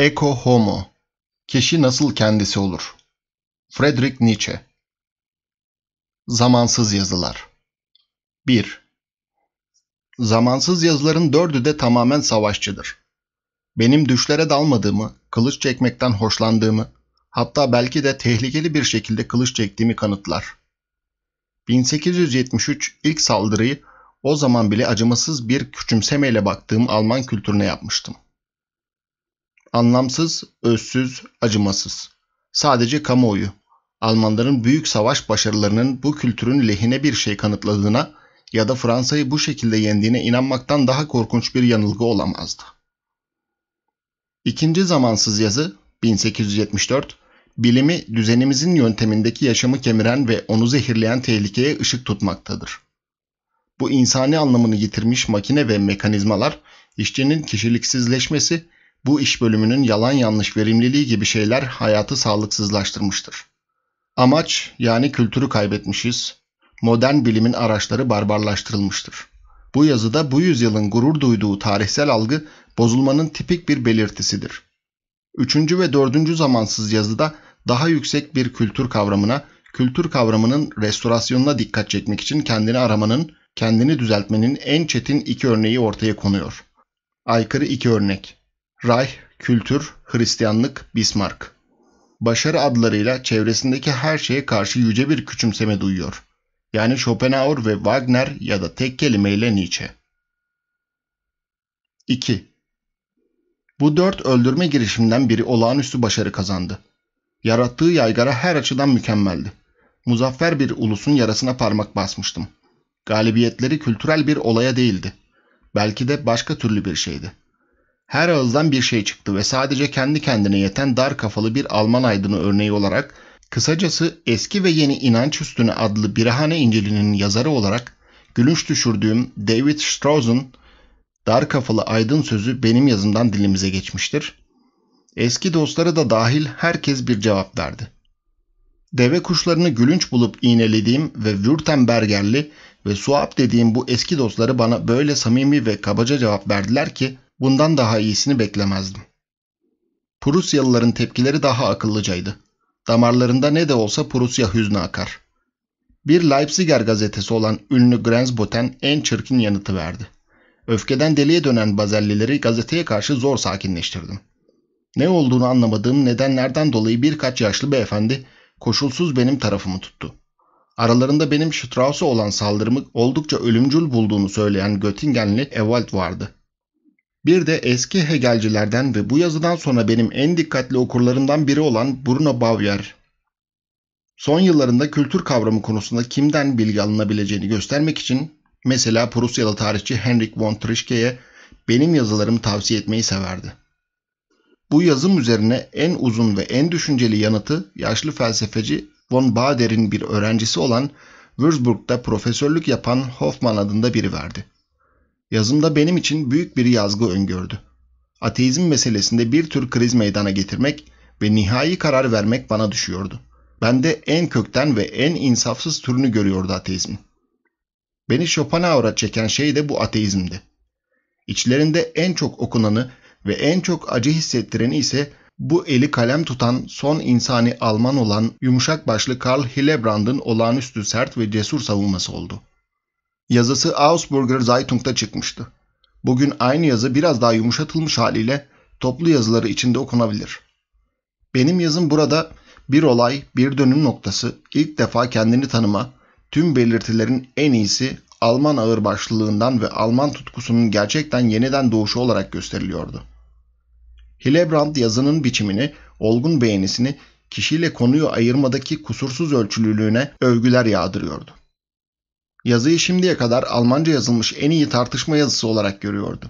Eko Homo Kişi nasıl kendisi olur? Friedrich Nietzsche Zamansız yazılar 1. Zamansız yazıların dördü de tamamen savaşçıdır. Benim düşlere dalmadığımı, kılıç çekmekten hoşlandığımı, hatta belki de tehlikeli bir şekilde kılıç çektiğimi kanıtlar. 1873 ilk saldırıyı o zaman bile acımasız bir küçümsemeyle baktığım Alman kültürüne yapmıştım. Anlamsız, özsüz, acımasız. Sadece kamuoyu. Almanların büyük savaş başarılarının bu kültürün lehine bir şey kanıtladığına ya da Fransa'yı bu şekilde yendiğine inanmaktan daha korkunç bir yanılgı olamazdı. İkinci zamansız yazı 1874 bilimi düzenimizin yöntemindeki yaşamı kemiren ve onu zehirleyen tehlikeye ışık tutmaktadır. Bu insani anlamını yitirmiş makine ve mekanizmalar işçinin kişiliksizleşmesi bu iş bölümünün yalan yanlış verimliliği gibi şeyler hayatı sağlıksızlaştırmıştır. Amaç yani kültürü kaybetmişiz, modern bilimin araçları barbarlaştırılmıştır. Bu yazıda bu yüzyılın gurur duyduğu tarihsel algı bozulmanın tipik bir belirtisidir. Üçüncü ve dördüncü zamansız yazıda daha yüksek bir kültür kavramına, kültür kavramının restorasyonuna dikkat çekmek için kendini aramanın, kendini düzeltmenin en çetin iki örneği ortaya konuyor. Aykırı iki örnek. Ray, kültür, Hristiyanlık, Bismarck. Başarı adlarıyla çevresindeki her şeye karşı yüce bir küçümseme duyuyor. Yani Schopenhauer ve Wagner ya da tek kelimeyle Nietzsche. 2. Bu dört öldürme girişiminden biri olağanüstü başarı kazandı. Yarattığı yaygara her açıdan mükemmeldi. Muzaffer bir ulusun yarasına parmak basmıştım. Galibiyetleri kültürel bir olaya değildi. Belki de başka türlü bir şeydi. Her ağızdan bir şey çıktı ve sadece kendi kendine yeten dar kafalı bir Alman aydını örneği olarak kısacası Eski ve Yeni İnanç Üstüne adlı Birahane İncil'inin yazarı olarak gülünç düşürdüğüm David Strauss'un dar kafalı aydın sözü benim yazımdan dilimize geçmiştir. Eski dostları da dahil herkes bir cevap verdi. Deve kuşlarını gülünç bulup iğnelediğim ve Württembergerli ve Suap dediğim bu eski dostları bana böyle samimi ve kabaca cevap verdiler ki Bundan daha iyisini beklemezdim. Prusyalıların tepkileri daha akıllıcaydı. Damarlarında ne de olsa Prusya hüznü akar. Bir Leipziger gazetesi olan ünlü Grenzboten en çirkin yanıtı verdi. Öfkeden deliye dönen Bazellileri gazeteye karşı zor sakinleştirdim. Ne olduğunu anlamadığım nedenlerden dolayı birkaç yaşlı beyefendi koşulsuz benim tarafımı tuttu. Aralarında benim Strauss'a olan saldırımı oldukça ölümcül bulduğunu söyleyen Göttingenli Ewald vardı. Bir de eski Hegelcilerden ve bu yazıdan sonra benim en dikkatli okurlarımdan biri olan Bruno Bauer. Son yıllarında kültür kavramı konusunda kimden bilgi alınabileceğini göstermek için mesela Prusyalı tarihçi Henrik von Trischke'ye benim yazılarımı tavsiye etmeyi severdi. Bu yazım üzerine en uzun ve en düşünceli yanıtı yaşlı felsefeci von Bader'in bir öğrencisi olan Würzburg'da profesörlük yapan Hoffman adında biri verdi. Yazımda benim için büyük bir yazgı öngördü. Ateizm meselesinde bir tür kriz meydana getirmek ve nihai karar vermek bana düşüyordu. Ben de en kökten ve en insafsız türünü görüyordu ateizmi. Beni Schopenhauer'a çeken şey de bu ateizmdi. İçlerinde en çok okunanı ve en çok acı hissettireni ise bu eli kalem tutan son insani Alman olan yumuşak başlı Karl Hillebrand'ın olağanüstü sert ve cesur savunması oldu yazısı Augsburg’er Zeitung'da çıkmıştı. Bugün aynı yazı biraz daha yumuşatılmış haliyle toplu yazıları içinde okunabilir. Benim yazım burada bir olay, bir dönüm noktası, ilk defa kendini tanıma, tüm belirtilerin en iyisi Alman ağırbaşlılığından ve Alman tutkusunun gerçekten yeniden doğuşu olarak gösteriliyordu. Hillebrand yazının biçimini, olgun beğenisini, kişiyle konuyu ayırmadaki kusursuz ölçülülüğüne övgüler yağdırıyordu. Yazıyı şimdiye kadar Almanca yazılmış en iyi tartışma yazısı olarak görüyordu.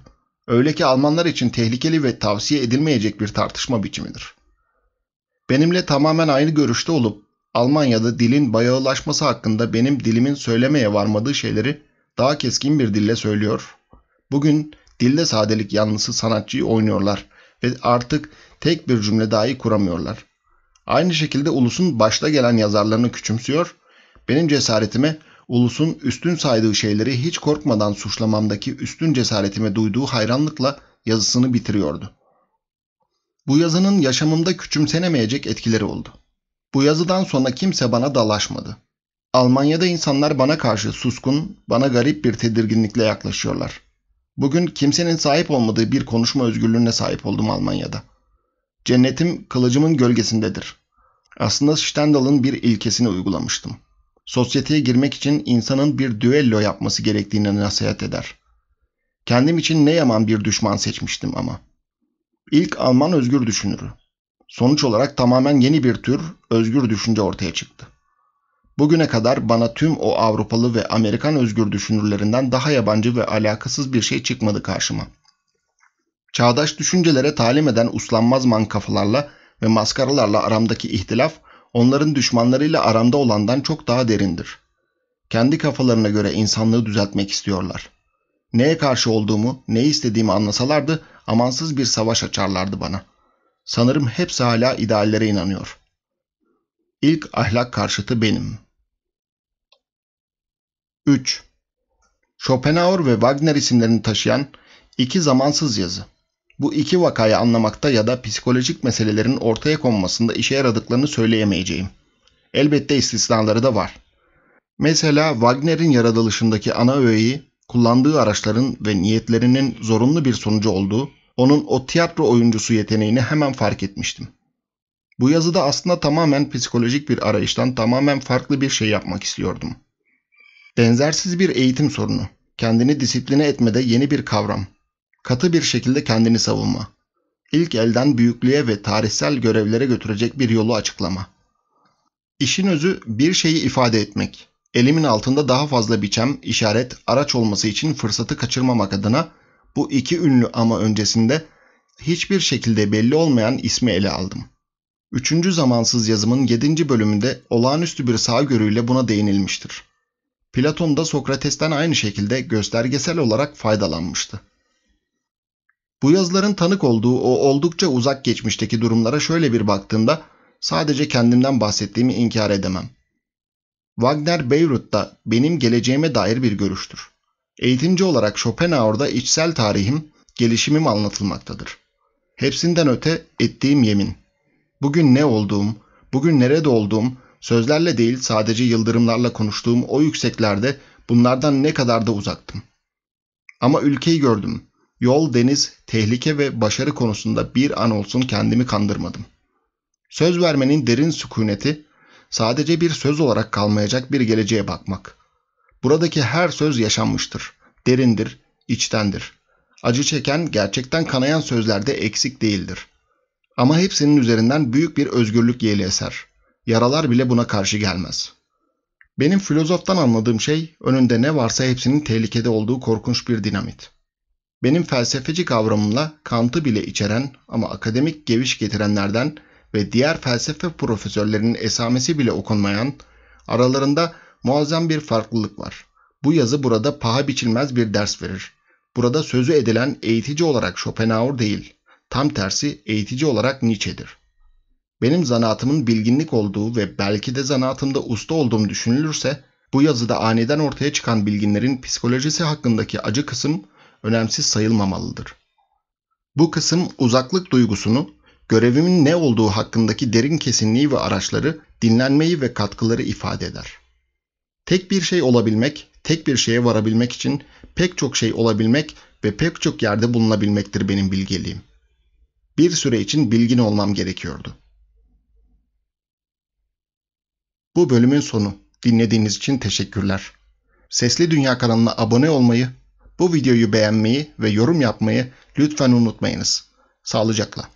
Öyle ki Almanlar için tehlikeli ve tavsiye edilmeyecek bir tartışma biçimidir. Benimle tamamen aynı görüşte olup Almanya'da dilin bayağılaşması hakkında benim dilimin söylemeye varmadığı şeyleri daha keskin bir dille söylüyor. Bugün dilde sadelik yanlısı sanatçıyı oynuyorlar ve artık tek bir cümle dahi kuramıyorlar. Aynı şekilde ulusun başta gelen yazarlarını küçümsüyor, benim cesaretime ulusun üstün saydığı şeyleri hiç korkmadan suçlamamdaki üstün cesaretime duyduğu hayranlıkla yazısını bitiriyordu. Bu yazının yaşamımda küçümsenemeyecek etkileri oldu. Bu yazıdan sonra kimse bana dalaşmadı. Almanya'da insanlar bana karşı suskun, bana garip bir tedirginlikle yaklaşıyorlar. Bugün kimsenin sahip olmadığı bir konuşma özgürlüğüne sahip oldum Almanya'da. Cennetim kılıcımın gölgesindedir. Aslında Stendhal'ın bir ilkesini uygulamıştım.'' sosyeteye girmek için insanın bir düello yapması gerektiğini nasihat eder. Kendim için ne yaman bir düşman seçmiştim ama. İlk Alman özgür düşünürü. Sonuç olarak tamamen yeni bir tür özgür düşünce ortaya çıktı. Bugüne kadar bana tüm o Avrupalı ve Amerikan özgür düşünürlerinden daha yabancı ve alakasız bir şey çıkmadı karşıma. Çağdaş düşüncelere talim eden uslanmaz kafalarla ve maskaralarla aramdaki ihtilaf onların düşmanlarıyla aramda olandan çok daha derindir. Kendi kafalarına göre insanlığı düzeltmek istiyorlar. Neye karşı olduğumu, ne istediğimi anlasalardı amansız bir savaş açarlardı bana. Sanırım hepsi hala ideallere inanıyor. İlk ahlak karşıtı benim. 3. Schopenhauer ve Wagner isimlerini taşıyan iki zamansız yazı bu iki vakayı anlamakta ya da psikolojik meselelerin ortaya konmasında işe yaradıklarını söyleyemeyeceğim. Elbette istisnaları da var. Mesela Wagner'in yaratılışındaki ana öğeyi kullandığı araçların ve niyetlerinin zorunlu bir sonucu olduğu, onun o tiyatro oyuncusu yeteneğini hemen fark etmiştim. Bu yazıda aslında tamamen psikolojik bir arayıştan tamamen farklı bir şey yapmak istiyordum. Benzersiz bir eğitim sorunu, kendini disipline etmede yeni bir kavram, Katı bir şekilde kendini savunma. İlk elden büyüklüğe ve tarihsel görevlere götürecek bir yolu açıklama. İşin özü bir şeyi ifade etmek. Elimin altında daha fazla biçem, işaret, araç olması için fırsatı kaçırmamak adına bu iki ünlü ama öncesinde hiçbir şekilde belli olmayan ismi ele aldım. Üçüncü zamansız yazımın yedinci bölümünde olağanüstü bir sağgörüyle buna değinilmiştir. Platon da Sokrates'ten aynı şekilde göstergesel olarak faydalanmıştı. Bu yazıların tanık olduğu o oldukça uzak geçmişteki durumlara şöyle bir baktığımda sadece kendimden bahsettiğimi inkar edemem. Wagner Beyrut'ta benim geleceğime dair bir görüştür. Eğitimci olarak Schopenhauer'da içsel tarihim, gelişimim anlatılmaktadır. Hepsinden öte ettiğim yemin. Bugün ne olduğum, bugün nerede olduğum, sözlerle değil sadece yıldırımlarla konuştuğum o yükseklerde bunlardan ne kadar da uzaktım. Ama ülkeyi gördüm, Yol, deniz, tehlike ve başarı konusunda bir an olsun kendimi kandırmadım. Söz vermenin derin sükuneti sadece bir söz olarak kalmayacak bir geleceğe bakmak. Buradaki her söz yaşanmıştır, derindir, içtendir. Acı çeken, gerçekten kanayan sözlerde eksik değildir. Ama hepsinin üzerinden büyük bir özgürlük yeli eser. Yaralar bile buna karşı gelmez. Benim filozoftan anladığım şey önünde ne varsa hepsinin tehlikede olduğu korkunç bir dinamit.'' benim felsefeci kavramımla Kant'ı bile içeren ama akademik geviş getirenlerden ve diğer felsefe profesörlerinin esamesi bile okunmayan, aralarında muazzam bir farklılık var. Bu yazı burada paha biçilmez bir ders verir. Burada sözü edilen eğitici olarak Schopenhauer değil, tam tersi eğitici olarak Nietzsche'dir. Benim zanaatımın bilginlik olduğu ve belki de zanaatımda usta olduğum düşünülürse, bu yazıda aniden ortaya çıkan bilginlerin psikolojisi hakkındaki acı kısım önemsiz sayılmamalıdır. Bu kısım uzaklık duygusunu, görevimin ne olduğu hakkındaki derin kesinliği ve araçları, dinlenmeyi ve katkıları ifade eder. Tek bir şey olabilmek, tek bir şeye varabilmek için pek çok şey olabilmek ve pek çok yerde bulunabilmektir benim bilgeliğim. Bir süre için bilgin olmam gerekiyordu. Bu bölümün sonu. Dinlediğiniz için teşekkürler. Sesli Dünya kanalına abone olmayı bu videoyu beğenmeyi ve yorum yapmayı lütfen unutmayınız. Sağlıcakla.